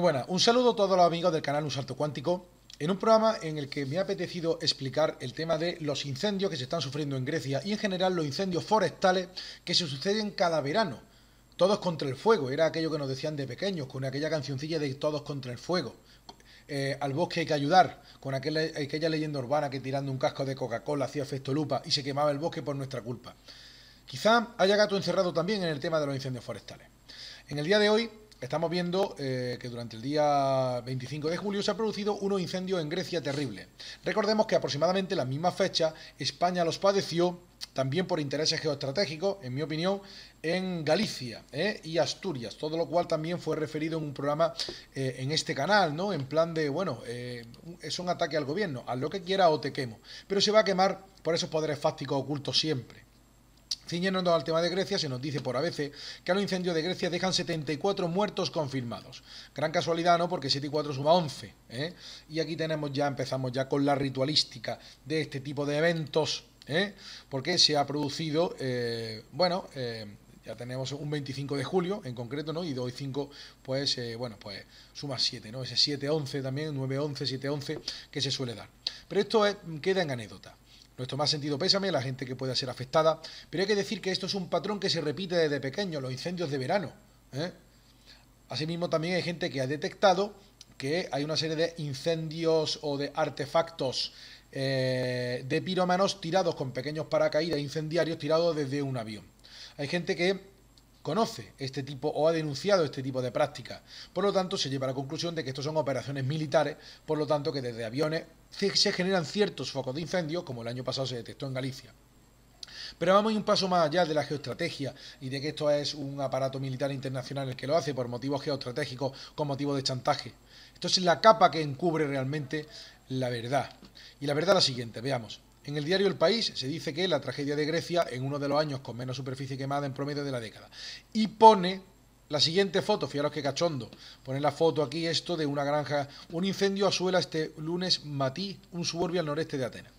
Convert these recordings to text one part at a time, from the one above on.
Muy Un saludo a todos los amigos del canal Un Salto Cuántico. En un programa en el que me ha apetecido explicar el tema de los incendios que se están sufriendo en Grecia y en general los incendios forestales que se suceden cada verano. Todos contra el fuego, era aquello que nos decían de pequeños, con aquella cancioncilla de Todos contra el fuego. Eh, al bosque hay que ayudar, con aquella, aquella leyenda urbana que tirando un casco de Coca-Cola hacía efecto lupa y se quemaba el bosque por nuestra culpa. Quizá haya gato encerrado también en el tema de los incendios forestales. En el día de hoy estamos viendo eh, que durante el día 25 de julio se ha producido un incendio en Grecia terrible. Recordemos que aproximadamente la misma fecha España los padeció también por intereses geoestratégicos, en mi opinión, en Galicia ¿eh? y Asturias, todo lo cual también fue referido en un programa eh, en este canal, ¿no? En plan de, bueno, es un ataque al gobierno, a lo que quiera o te quemo. Pero se va a quemar por esos poderes fácticos ocultos siempre. Ciñéndonos al tema de Grecia, se nos dice por a veces que a los incendios de Grecia dejan 74 muertos confirmados. Gran casualidad, ¿no? Porque 7 y 4 suma 11. ¿eh? Y aquí tenemos ya, empezamos ya con la ritualística de este tipo de eventos, ¿eh? porque se ha producido, eh, bueno, eh, ya tenemos un 25 de julio en concreto, ¿no? Y 2 y 5, pues, bueno, pues suma 7, ¿no? Ese 7-11 también, 9-11, 7-11 que se suele dar. Pero esto queda en anécdota. Nuestro más sentido pésame la gente que pueda ser afectada, pero hay que decir que esto es un patrón que se repite desde pequeño, los incendios de verano. ¿eh? Asimismo, también hay gente que ha detectado que hay una serie de incendios o de artefactos eh, de pirómanos tirados con pequeños paracaídas incendiarios tirados desde un avión. Hay gente que conoce este tipo o ha denunciado este tipo de prácticas. Por lo tanto, se lleva a la conclusión de que estos son operaciones militares, por lo tanto que desde aviones se generan ciertos focos de incendio, como el año pasado se detectó en Galicia. Pero vamos un paso más allá de la geoestrategia y de que esto es un aparato militar internacional el que lo hace por motivos geoestratégicos, con motivo de chantaje. Esto es la capa que encubre realmente la verdad. Y la verdad es la siguiente, veamos. En el diario El País se dice que la tragedia de Grecia en uno de los años con menos superficie quemada en promedio de la década. Y pone la siguiente foto, fijaros que cachondo. Poner la foto aquí, esto de una granja. Un incendio azuela este lunes Matí, un suburbio al noreste de Atenas.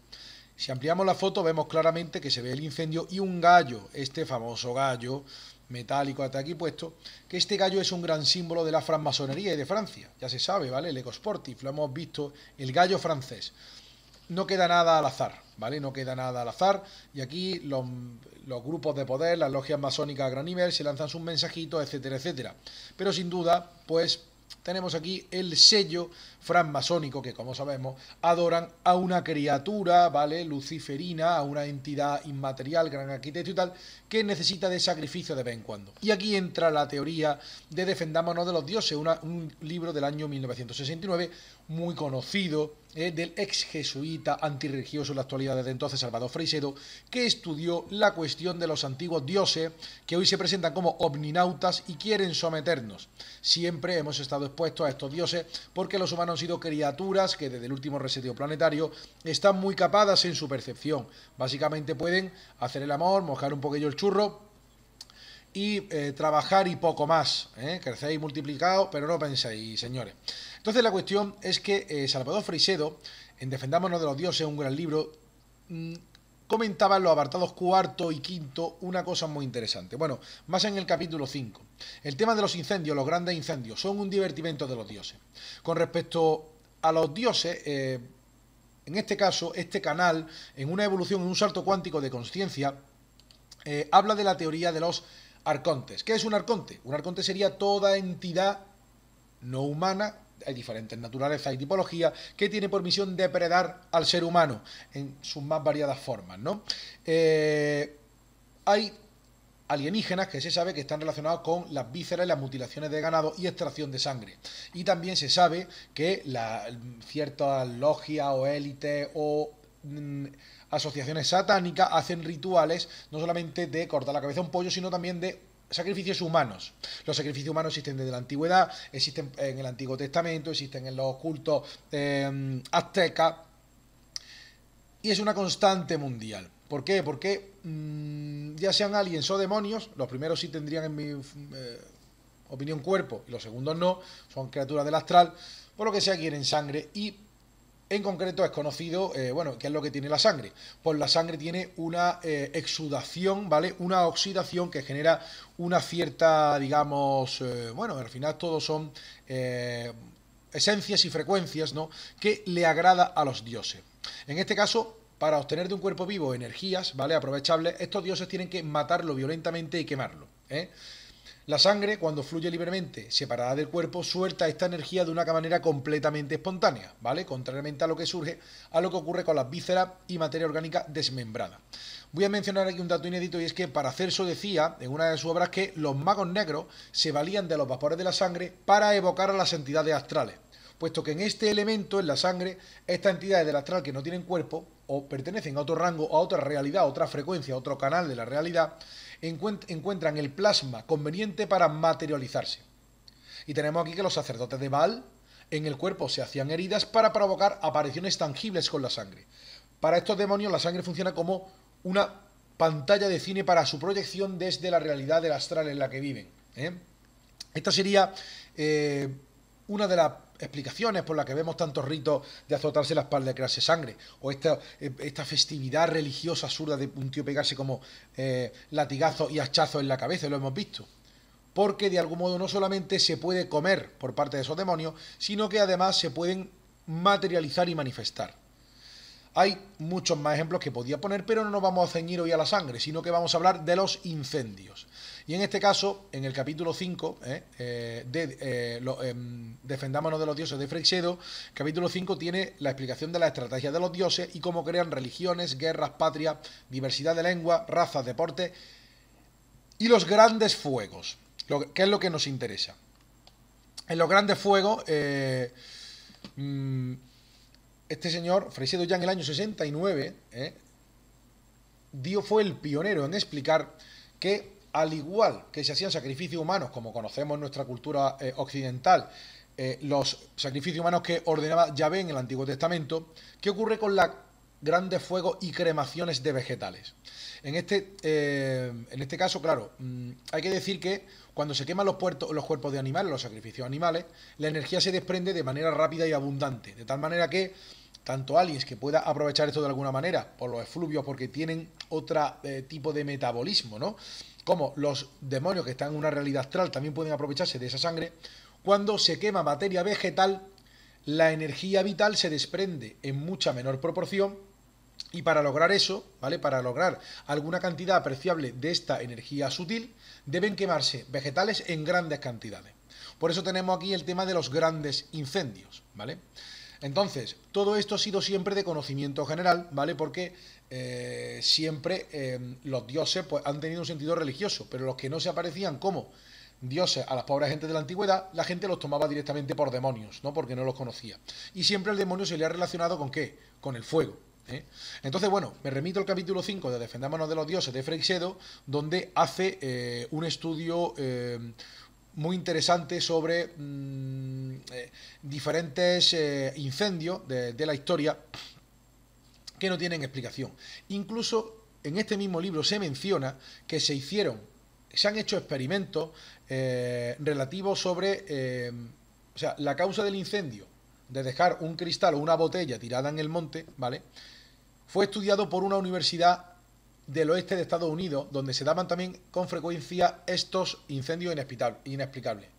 Si ampliamos la foto vemos claramente que se ve el incendio y un gallo, este famoso gallo metálico hasta aquí puesto, que este gallo es un gran símbolo de la francmasonería y de Francia, ya se sabe, ¿vale? El Ecosportif, lo hemos visto, el gallo francés no queda nada al azar, ¿vale? No queda nada al azar. Y aquí los, grupos de poder, las logias masónicas a gran nivel, se lanzan sus mensajitos, etcétera, etcétera. Pero sin duda, pues tenemos aquí el sello francmasónico que, como sabemos, adoran a una criatura, ¿vale? Luciferina, a una entidad inmaterial, gran arquitecto y tal, que necesita de sacrificio de vez en cuando. Y aquí entra la teoría de Defendámonos de los Dioses, un libro del año 1969, muy conocido eh, del ex jesuita antirreligioso en la actualidad desde entonces, Salvador Freisedo, que estudió la cuestión de los antiguos dioses que hoy se presentan como omninautas y quieren someternos. Siempre hemos estado expuestos a estos dioses porque los humanos han sido criaturas que desde el último reseteo planetario están muy capadas en su percepción. Básicamente pueden hacer el amor, mojar un poquillo el churro, y eh, trabajar y poco más. ¿eh? Crecéis multiplicado, pero no penséis, señores. Entonces la cuestión es que eh, Salvador Frisedo, en Defendámonos de los Dioses, un gran libro, mm, comentaba en los apartados cuarto y quinto una cosa muy interesante. Bueno, más en el capítulo 5. El tema de los incendios, los grandes incendios, son un divertimento de los dioses. Con respecto a los dioses, eh, en este caso, este canal, en una evolución, en un salto cuántico de conciencia, eh, habla de la teoría de los arcontes. ¿Qué es un arconte? Un arconte sería toda entidad no humana hay diferentes naturalezas y tipologías, que tiene por misión depredar al ser humano en sus más variadas formas, eh, hay alienígenas que se sabe que están relacionados con las vísceras y las mutilaciones de ganado y extracción de sangre. Y también se sabe que ciertas logias o élites o mm, asociaciones satánicas hacen rituales no solamente de cortar la cabeza a un pollo, sino también de sacrificios humanos. Los sacrificios humanos existen desde la antigüedad, existen en el Antiguo Testamento, existen en los cultos em, aztecas. Y es una constante mundial. ¿Por qué? Porque mm, ya sean aliens o demonios, los primeros sí tendrían en mi eh, opinión cuerpo y los segundos no, son criaturas del astral, por lo que sea quieren sangre y en concreto es conocido, eh, bueno, ¿qué es lo que tiene la sangre? Pues la sangre tiene una eh, exudación, ¿vale? Una oxidación que genera una cierta, digamos, eh, bueno, al final todos son esencias y frecuencias, ¿no? Que le agrada a los dioses. En este caso, para obtener de un cuerpo vivo energías, ¿vale? Aprovechables, estos dioses tienen que matarlo violentamente y quemarlo, ¿eh? La sangre, cuando fluye libremente, separada del cuerpo, suelta esta energía de una manera completamente espontánea, ¿vale? Contrariamente a lo que surge, a lo que ocurre con las vísceras y materia orgánica desmembrada. Voy a mencionar aquí un dato inédito y es que eso decía en una de sus obras que los magos negros se valían de los vapores de la sangre para evocar a las entidades astrales, puesto que en este elemento, en la sangre, estas entidades del astral que no tienen cuerpo o pertenecen a otro rango, a otra realidad, a otra frecuencia, a otro canal de la realidad, encuentran el plasma conveniente para materializarse. Y tenemos aquí que los sacerdotes de Baal en el cuerpo se hacían heridas para provocar apariciones tangibles con la sangre. Para estos demonios la sangre funciona como una pantalla de cine para su proyección desde la realidad del astral en la que viven. ¿eh? Esta sería eh, una de las explicaciones por las que vemos tantos ritos de azotarse la espalda, de crearse sangre, o esta, eh, esta festividad religiosa absurda de un tío pegarse como eh, latigazo y hachazo en la cabeza, lo hemos visto. Porque de algún modo no solamente se puede comer por parte de esos demonios, sino que además se pueden materializar y manifestar. Hay muchos más ejemplos que podía poner, pero no nos vamos a ceñir hoy a la sangre, sino que vamos a hablar de los incendios. Y en este caso, en el capítulo 5, ¿eh? Eh, de, eh, em, Defendámonos de los dioses de Freixedo, capítulo 5 tiene la explicación de la estrategia de los dioses y cómo crean religiones, guerras, patria, diversidad de lengua, razas, deporte y los grandes fuegos, lo, que es lo que nos interesa. En los grandes fuegos... Mm, este señor, Fresedo ya en el año 69, eh, dio, fue el pionero en explicar que al igual que se hacían sacrificios humanos, como conocemos en nuestra cultura eh, occidental, eh, los sacrificios humanos que ordenaba Yahvé en el Antiguo Testamento, ¿qué ocurre con la grandes fuegos y cremaciones de vegetales? En este, en este caso, claro, mm, hay que decir que cuando se queman los, los cuerpos de animales, los sacrificios animales, la energía se desprende de manera rápida y abundante, de tal manera que tanto aliens que pueda aprovechar esto de alguna manera por los efluvios porque tienen otro eh, tipo de metabolismo, ¿no? Como los demonios que están en una realidad astral también pueden aprovecharse de esa sangre. Cuando se quema materia vegetal, la energía vital se desprende en mucha menor proporción y para lograr eso, ¿vale? Para lograr alguna cantidad apreciable de esta energía sutil, deben quemarse vegetales en grandes cantidades. Por eso tenemos aquí el tema de los grandes incendios, ¿vale? Entonces, todo esto ha sido siempre de conocimiento general, ¿vale? Porque eh, siempre em, los dioses pues, han tenido un sentido religioso, pero los que no se aparecían como dioses a las pobres gentes de la antigüedad, la gente los tomaba directamente por demonios, ¿no? Porque no los conocía. Y siempre el demonio se le ha relacionado con qué? Con el fuego. ¿eh? Entonces, bueno, me remito al capítulo 5 de Defendámonos de los Dioses de Freixedo, donde hace eh, un estudio eh, muy interesante sobre mm, diferentes incendios de, la historia que no tienen explicación. Incluso en este mismo libro se menciona que se hicieron, se han hecho experimentos relativos sobre la causa del incendio, de dejar un cristal o una botella tirada en el monte, ¿vale? Fue estudiado por una universidad del oeste de Estados Unidos, donde se daban también con frecuencia estos incendios inexplicables.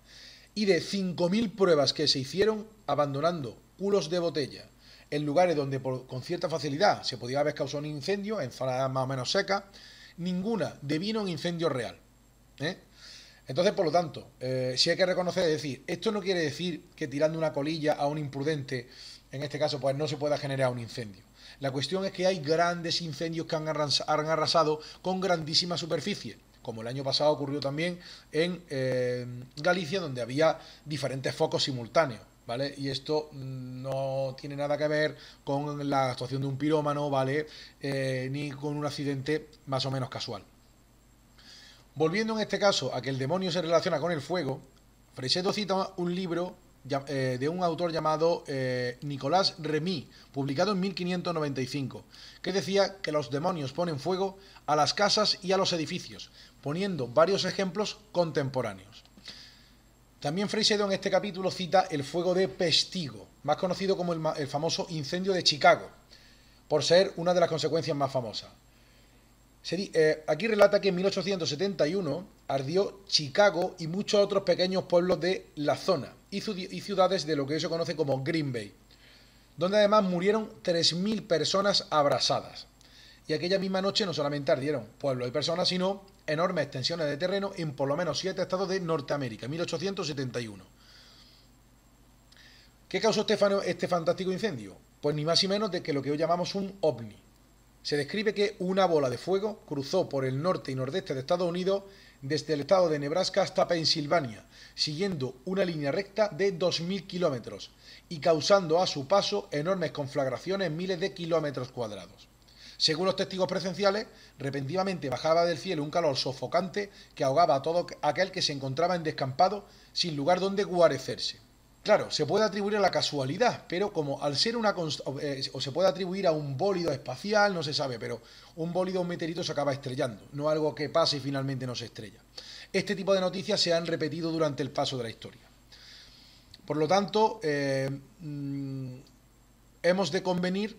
Y de 5.000 pruebas que se hicieron abandonando culos de botella en lugares donde con cierta facilidad se podía haber causado un incendio, en zonas más o menos secas, ninguna devino un incendio real. ¿eh? Entonces, por lo tanto, eh, si hay que reconocer, es decir, esto no quiere decir que tirando una colilla a un imprudente, en este caso, pues no se pueda generar un incendio. La cuestión es que hay grandes incendios que han arrasado con grandísima superficie como el año pasado ocurrió también en eh, Galicia, donde había diferentes focos simultáneos. ¿Vale? Y esto mm, no tiene nada que ver con la actuación de un pirómano, ¿vale? Eh, ni con un accidente más o menos casual. Volviendo en este caso a que el demonio se relaciona con el fuego, Freseto cita un libro eh, de un autor llamado eh, Nicolás Remy, publicado en 1595, que decía que los demonios ponen fuego a las casas y a los edificios, poniendo varios ejemplos contemporáneos. También Freisedo en este capítulo cita el fuego de Pestigo, más conocido como el famoso incendio de Chicago, por ser una de las consecuencias más famosas. Eh, aquí relata que en 1871 ardió Chicago y muchos otros pequeños pueblos de la zona y, ciudades de lo que se conoce como Green Bay, donde además murieron 3.000 personas abrasadas. Y aquella misma noche no solamente ardieron pueblos y personas, sino enormes extensiones de terreno en por lo menos siete estados de Norteamérica, 1871. ¿Qué causó este, este fantástico incendio? Pues ni más ni menos de que lo que hoy llamamos un ovni. Se describe que una bola de fuego cruzó por el norte y nordeste de Estados Unidos desde el estado de Nebraska hasta Pensilvania, siguiendo una línea recta de 2.000 kilómetros y causando a su paso enormes conflagraciones en miles de kilómetros cuadrados. Según los testigos presenciales, repentinamente bajaba del cielo un calor sofocante que ahogaba a todo aquel que se encontraba en descampado sin lugar donde guarecerse. Claro, se puede atribuir a la casualidad, pero como al ser una eh, o se puede atribuir a un bólido espacial, no se sabe, pero un bólido, un meteorito se acaba estrellando, no algo que pase y finalmente no se estrella. Este tipo de noticias se han repetido durante el paso de la historia. Por lo tanto, eh, mm, hemos de convenir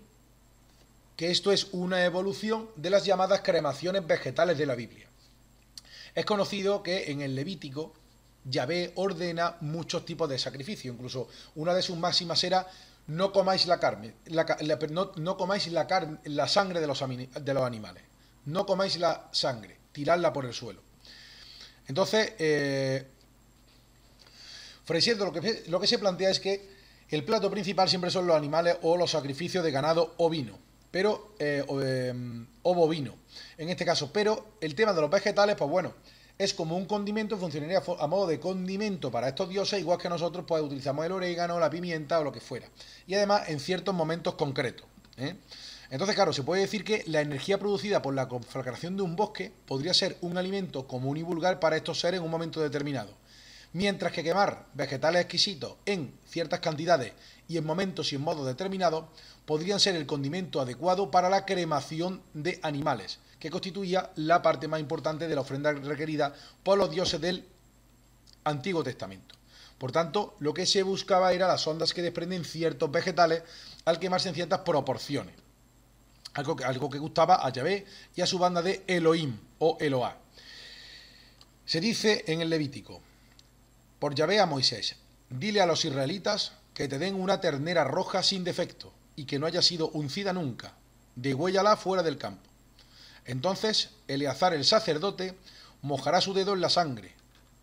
que esto es una evolución de las llamadas cremaciones vegetales de la Biblia. Es conocido que en el Levítico Yahvé ordena muchos tipos de sacrificio. Incluso una de sus máximas era no comáis la carne, no, comáis la, carne, la sangre de los, de los, animales. No comáis la sangre, tiradla por el suelo. Entonces, eh, lo que, lo que se plantea es que el plato principal siempre son los animales o los sacrificios de ganado ovino pero eh, em, o bovino en este caso. Pero el tema de los vegetales, pues bueno, es como un condimento, funcionaría a modo de condimento para estos dioses, igual que nosotros pues utilizamos el orégano, la pimienta o lo que fuera. Y además en ciertos momentos concretos. ¿eh? Entonces, claro, se puede decir que la energía producida por la conflagración de un bosque podría ser un alimento común y vulgar para estos seres en un momento determinado. Mientras que quemar vegetales exquisitos en ciertas cantidades y en momentos y en modos determinados podrían ser el condimento adecuado para la cremación de animales que constituía la parte más importante de la ofrenda requerida por los dioses del Antiguo Testamento. Por tanto, lo que se buscaba era las ondas que desprenden ciertos vegetales al quemarse en ciertas proporciones. Algo que, gustaba a Yahvé y a su banda de Elohim o Eloá. Se dice en el Levítico, por Yahvé a Moisés, dile a los israelitas que te den una ternera roja sin defecto y que no haya sido uncida nunca, la fuera del campo. Entonces Eleazar el sacerdote mojará su dedo en la sangre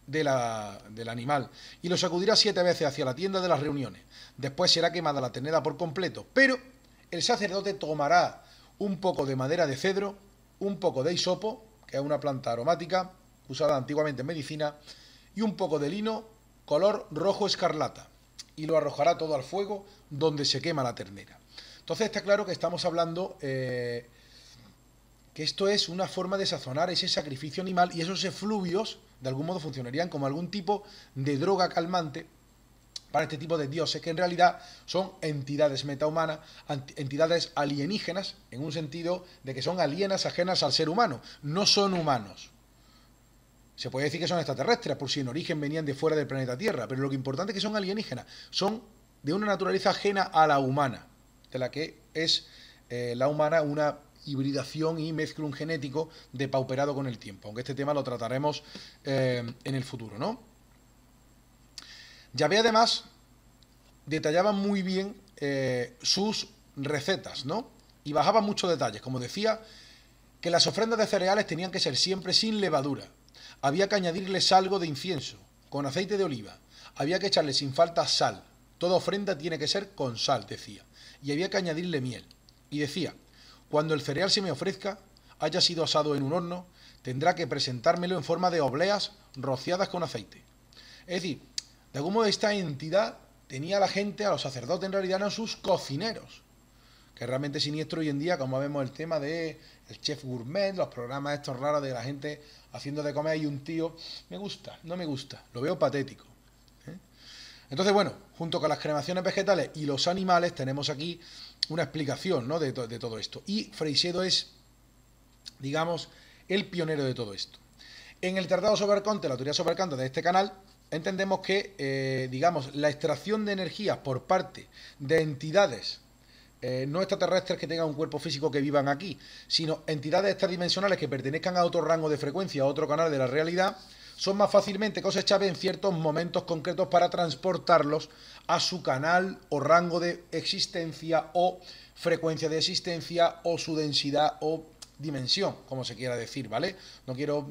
de la, del animal y lo sacudirá siete veces hacia la tienda de las reuniones. Después será quemada la ternera por completo, pero el sacerdote tomará un poco de madera de cedro, un poco de hisopo, que es una planta aromática usada antiguamente en medicina, y un poco de lino color rojo escarlata, y lo arrojará todo al fuego donde se quema la ternera. Entonces está claro que estamos hablando eh, que esto es una forma de sazonar ese sacrificio animal y esos efluvios de algún modo funcionarían como algún tipo de droga calmante para este tipo de dioses, que en realidad son entidades metahumanas, entidades alienígenas, en un sentido de que son alienas ajenas al ser humano, no son humanos. Se puede decir que son extraterrestres, por si en origen venían de fuera del planeta Tierra, pero lo que importante es que son alienígenas, son de una naturaleza ajena a la humana, de la que es eh, la humana una hibridación y mezclum genético depauperado con el tiempo, aunque este tema lo trataremos eh, en el futuro, ¿no? Yahvé además detallaba muy bien eh, sus recetas, ¿no? Y bajaba muchos detalles, como decía, que las ofrendas de cereales tenían que ser siempre sin levadura. Había que añadirle algo de incienso, con aceite de oliva. Había que echarle sin falta sal. Toda ofrenda tiene que ser con sal, decía. Y había que añadirle miel. Y decía, cuando el cereal se me ofrezca, haya sido asado en un horno, tendrá que presentármelo en forma de obleas rociadas con aceite. Es decir, de cómo esta entidad tenía a la gente, a los sacerdotes en realidad a sus cocineros, que realmente siniestro hoy en día, como vemos el tema de el chef gourmet, los programas estos raros de la gente haciendo de comer y un tío, me gusta, no me gusta, lo veo patético. ¿eh? Entonces, bueno, junto con las cremaciones vegetales y los animales tenemos aquí una explicación ¿no? de, todo esto. Y Freixedo es, digamos, el pionero de todo esto. En el Tratado sobre Conte, la teoría sobre de este canal, entendemos que, eh, digamos, la extracción de energías por parte de entidades eh, no extraterrestres que tengan un cuerpo físico que vivan aquí, sino entidades extradimensionales que pertenezcan a otro rango de frecuencia, a otro canal de la realidad, son más fácilmente cosechables en ciertos momentos concretos para transportarlos a su canal o rango de existencia o frecuencia de existencia o su densidad o dimensión, como se quiera decir, ¿vale? No quiero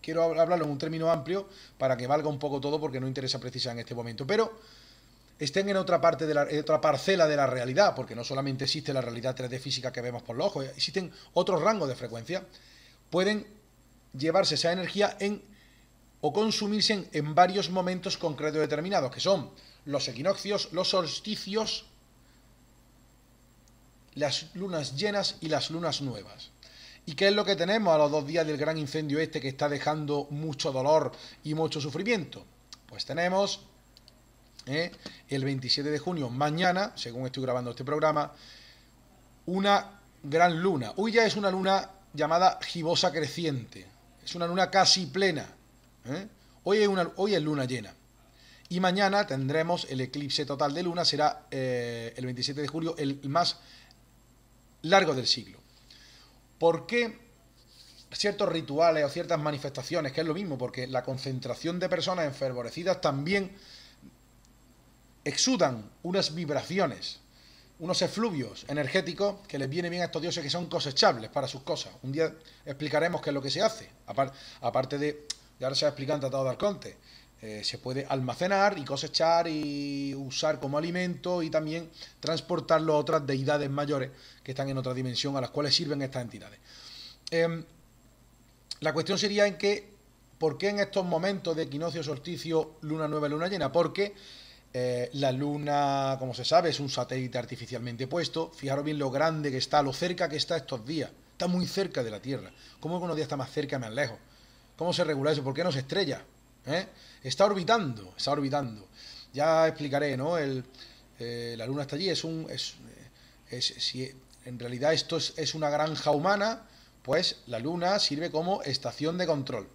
quiero hablarlo en un término amplio para que valga un poco todo porque no interesa precisar en este momento, pero estén en otra parte de la otra parcela de la realidad, porque no solamente existe la realidad 3D física que vemos por los ojos, existen otros rangos de frecuencia, pueden llevarse esa energía en o consumirse en varios momentos concretos determinados, que son los equinoccios, los solsticios, las lunas llenas y las lunas nuevas. ¿Y qué es lo que tenemos a los dos días del gran incendio este que está dejando mucho dolor y mucho sufrimiento? Pues tenemos ¿eh? el 27 de junio, mañana, según estoy grabando este programa, una gran luna. Hoy ya es una luna llamada gibosa creciente. Es una luna casi plena. ¿eh? Hoy, es hoy luna llena. Y mañana tendremos el eclipse total de luna, será eh, el 27 de julio, el más largo del siglo. ¿Por qué ciertos rituales o ciertas manifestaciones, que es lo mismo, porque la concentración de personas enfervorecidas también exudan unas vibraciones, unos efluvios energéticos que les viene bien a estos dioses que son cosechables para sus cosas. Un día explicaremos qué es lo que se hace, aparte de ya se se explicado en Tratado de Arconte. Eh, se puede almacenar y cosechar y usar como alimento y también transportarlo a otras deidades mayores que están en otra dimensión a las cuales sirven estas entidades. Em, la cuestión sería en que, ¿por qué en estos momentos de equinoccio, solsticio, luna nueva y luna llena? Porque eh, la luna, como se sabe, es un satélite artificialmente puesto. Fijaros bien lo grande que está, lo cerca que está estos días. Está muy cerca de la Tierra. ¿Cómo que unos días está más cerca, y más lejos? ¿Cómo se regula eso? ¿Por qué no se estrella? ¿Eh? Está orbitando, está orbitando. Ya explicaré, ¿no? Eh, la Luna está allí, es un... Es, eh, si en realidad esto es, una granja humana, pues la Luna sirve como estación de control.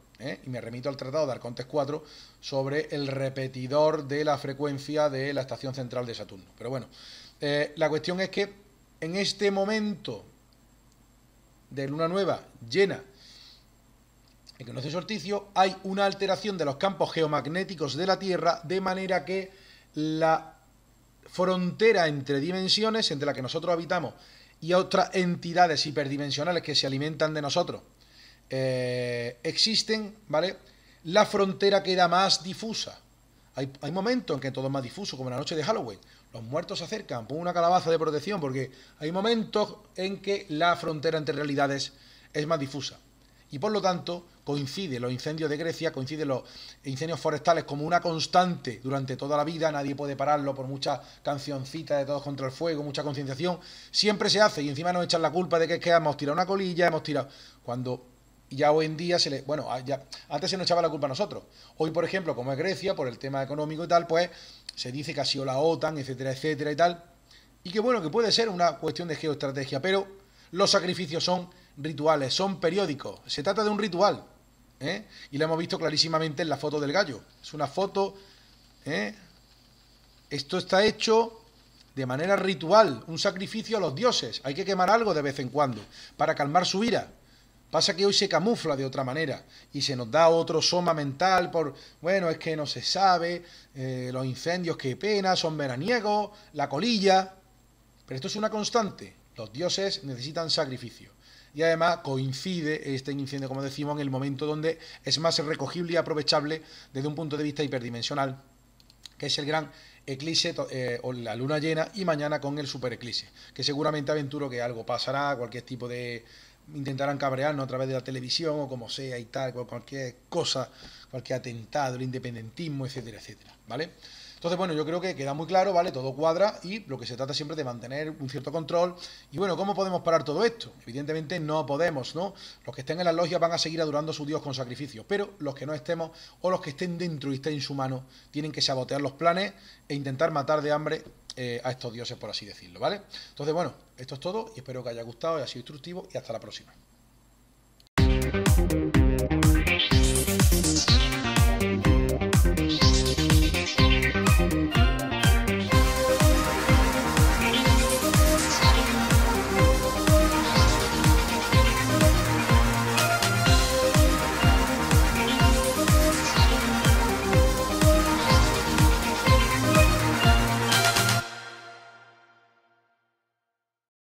Y me remito al Tratado de Arcontes 4 sobre el repetidor de la frecuencia de la estación central de Saturno. Pero bueno, la cuestión es que en este momento de Luna Nueva llena en que no sé sorticio, hay una alteración de los campos geomagnéticos de la Tierra, de manera que la frontera entre dimensiones, entre la que nosotros habitamos y otras entidades hiperdimensionales que se alimentan de nosotros, eh, existen, ¿vale? La frontera queda más difusa. Hay, momentos en que todo es más difuso, como en la noche de Halloween. Los muertos se acercan, pon una calabaza de protección, porque hay momentos en que la frontera entre realidades es más difusa y por lo tanto coincide los incendios de Grecia, coinciden los incendios forestales como una constante durante toda la vida, nadie puede pararlo por muchas cancioncitas de todos contra el fuego, mucha concienciación, siempre se hace y encima nos echan la culpa de que es hemos tirado una colilla, hemos tirado cuando ya hoy en día se le, bueno, ah, antes se nos echaba la culpa a nosotros. Hoy, por ejemplo, como es Grecia por el tema económico y tal, pues se dice que ha sido la OTAN, etcétera, etcétera y tal. Y que bueno, que puede ser una cuestión de geoestrategia, pero los sacrificios son rituales, son periódicos. Se trata de un ritual. ¿eh? Y lo hemos visto clarísimamente en la foto del gallo. Es una foto... ¿eh? Esto está hecho de manera ritual, un sacrificio a los dioses. Hay que quemar algo de vez en cuando para calmar su ira. Pasa que hoy se camufla de otra manera y se nos da otro soma mental por, bueno, es que no se sabe, eh, los incendios que pena, son veraniegos, la colilla. Pero esto es una constante. Los dioses necesitan sacrificio y además coincide este incendio, como decimos, en el momento donde es más recogible y aprovechable desde un punto de vista hiperdimensional, que es el gran eclipse eh, o la luna llena y mañana con el super eclipse que seguramente aventuro que algo pasará, cualquier tipo de intentarán cabrearnos a través de la televisión o como sea y tal, cualquier cosa, cualquier atentado, el independentismo, etcétera, etcétera, ¿vale? Entonces, bueno, yo creo que queda muy claro, ¿vale? Todo cuadra y lo que se trata siempre es de mantener un cierto control. Y bueno, ¿cómo podemos parar todo esto? Evidentemente no podemos, ¿no? Los que estén en las logias van a seguir adorando a su Dios con sacrificio, pero los que no estemos o los que estén dentro y estén en su mano tienen que sabotear los planes e intentar matar de hambre eh, a estos dioses, por así decirlo, ¿vale? Entonces, bueno, esto es todo y espero que haya gustado, y haya sido instructivo y hasta la próxima.